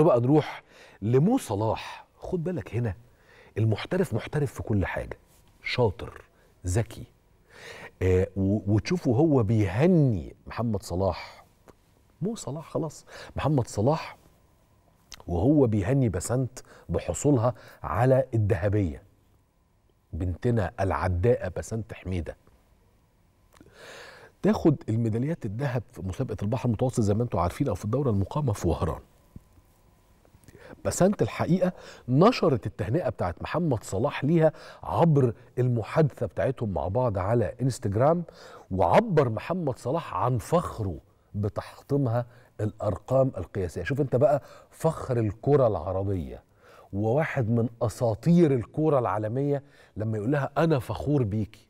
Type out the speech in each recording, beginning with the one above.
بقى نروح لمو صلاح خد بالك هنا المحترف محترف في كل حاجه شاطر ذكي آه وتشوفه هو بيهني محمد صلاح مو صلاح خلاص محمد صلاح وهو بيهني بسنت بحصولها على الذهبيه بنتنا العداءه بسنت حميده تاخد الميداليات الذهب في مسابقه البحر المتوسط زي ما انتم عارفين او في الدوره المقامه في وهران بسنت الحقيقة نشرت التهنئة بتاعت محمد صلاح ليها عبر المحادثة بتاعتهم مع بعض على انستجرام وعبر محمد صلاح عن فخره بتحطمها الأرقام القياسية شوف انت بقى فخر الكرة العربية وواحد من أساطير الكرة العالمية لما يقول لها أنا فخور بيكي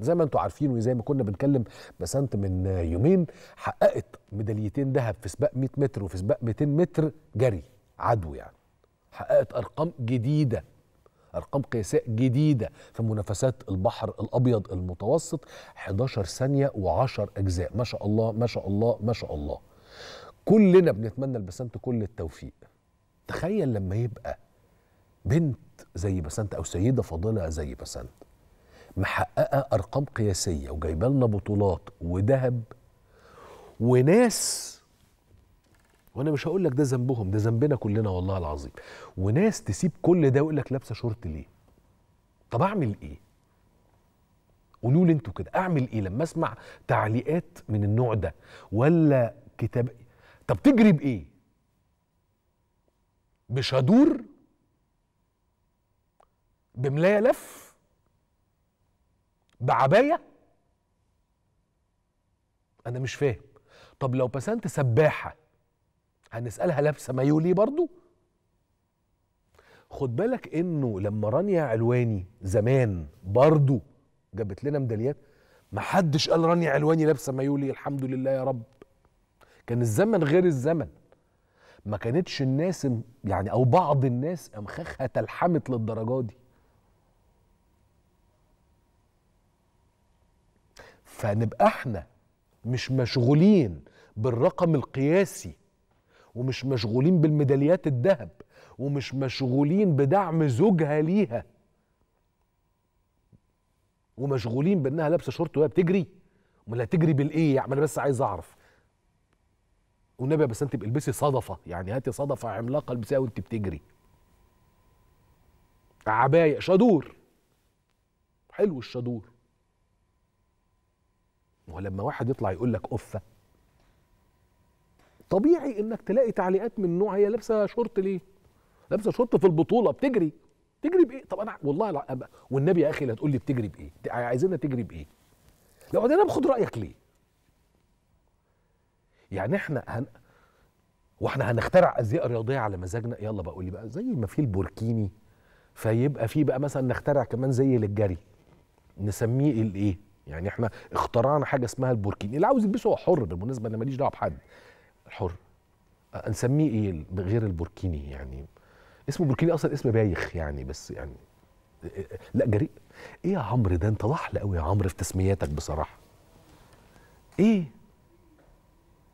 زي ما انتم عارفين وزي ما كنا بنتكلم بسنت من يومين حققت ميداليتين ذهب في سباق 100 متر وفي سباق 200 متر جري عدو يعني حققت ارقام جديده ارقام قياسيه جديده في منافسات البحر الابيض المتوسط 11 ثانيه و10 اجزاء ما شاء الله ما شاء الله ما شاء الله كلنا بنتمنى لبسنت كل التوفيق تخيل لما يبقى بنت زي بسنت او سيده فاضله زي بسنت محققه ارقام قياسيه وجايبه لنا بطولات وذهب وناس وانا مش هقول لك ده ذنبهم ده ذنبنا كلنا والله العظيم وناس تسيب كل ده ويقول لك لابسه شورت ليه طب اعمل ايه قولوا لي انتوا كده اعمل ايه لما اسمع تعليقات من النوع ده ولا كتاب طب تجري بايه بشادور بملايه لف بعبايه انا مش فاهم طب لو بسنت سباحه هنسالها لابسه مايو ليه برضه خد بالك انه لما رانيا علواني زمان برضه جابت لنا ميداليات ما حدش قال رانيا علواني لابسه مايو ليه الحمد لله يا رب كان الزمن غير الزمن ما كانتش الناس يعني او بعض الناس امخاخها تلحمت للدرجه دي فنبقى احنا مش مشغولين بالرقم القياسي ومش مشغولين بالميداليات الذهب ومش مشغولين بدعم زوجها ليها ومشغولين بانها لابسه شورت وهي بتجري امال هتجري بالايه يعني انا بس عايز اعرف والنبي بس انت البسي صدفه يعني هاتي صدفه عملاقه البسيها وانت بتجري عبايه شادور حلو الشادور ما هو لما واحد يطلع يقول لك افه طبيعي انك تلاقي تعليقات من نوع هي لابسه شورت ليه لابسه شورت في البطوله بتجري تجري بايه طب انا والله أبقى. والنبي يا اخي لا تقول لي بتجري بايه عايزينها تجري بايه لو انا باخد رايك ليه يعني احنا هن... واحنا هنخترع ازياء رياضيه على مزاجنا يلا بقى قول لي بقى زي ما في البوركيني فيبقى في بقى مثلا نخترع كمان زي للجري نسميه الايه يعني احنا اخترعنا حاجه اسمها البوركيني اللي عاوز يلبسه هو حر بالمناسبه انا ماليش دعوه بحد حر نسميه ايه غير البوركيني يعني اسمه بوركيني اصلا اسم بايخ يعني بس يعني لا جريء ايه يا عمرو ده انت لحل قوي يا عمرو في تسمياتك بصراحه ايه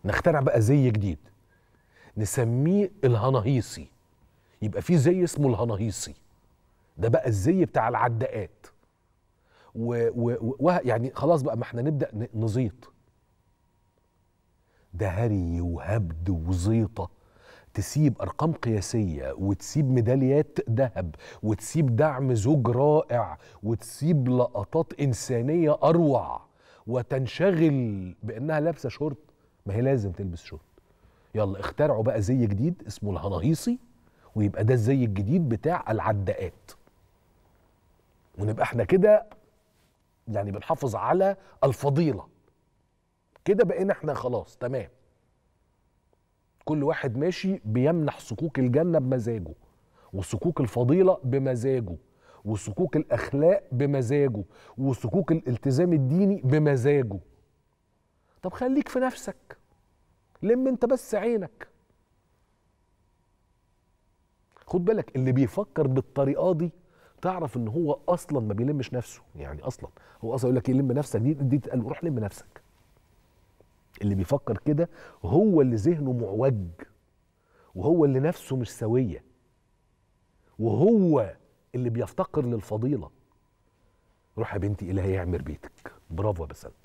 نخترع بقى زي جديد نسميه الهناهيصي يبقى في زي اسمه الهناهيصي ده بقى الزي بتاع العداءات و, و, و يعني خلاص بقى ما احنا نبدا نزيط دهري وهبد وزيطه تسيب ارقام قياسيه وتسيب ميداليات ذهب وتسيب دعم زوج رائع وتسيب لقطات انسانيه اروع وتنشغل بانها لابسه شورت ما هي لازم تلبس شورت يلا اخترعوا بقى زي جديد اسمه الهناهيصي ويبقى ده الزي الجديد بتاع العداءات ونبقى احنا كده يعني بنحافظ على الفضيله كده بقينا احنا خلاص تمام كل واحد ماشي بيمنح سكوك الجنه بمزاجه وسكوك الفضيله بمزاجه وسكوك الاخلاق بمزاجه وسكوك الالتزام الديني بمزاجه طب خليك في نفسك لم انت بس عينك خد بالك اللي بيفكر بالطريقه دي تعرف ان هو اصلا ما بيلمش نفسه يعني اصلا هو اصلا يقول لك يلم نفسك دي دي تتقال روح لم نفسك اللي بيفكر كده هو اللي ذهنه معوج وهو اللي نفسه مش سويه وهو اللي بيفتقر للفضيله روح يا بنتي الهي يعمر بيتك برافو يا بسنت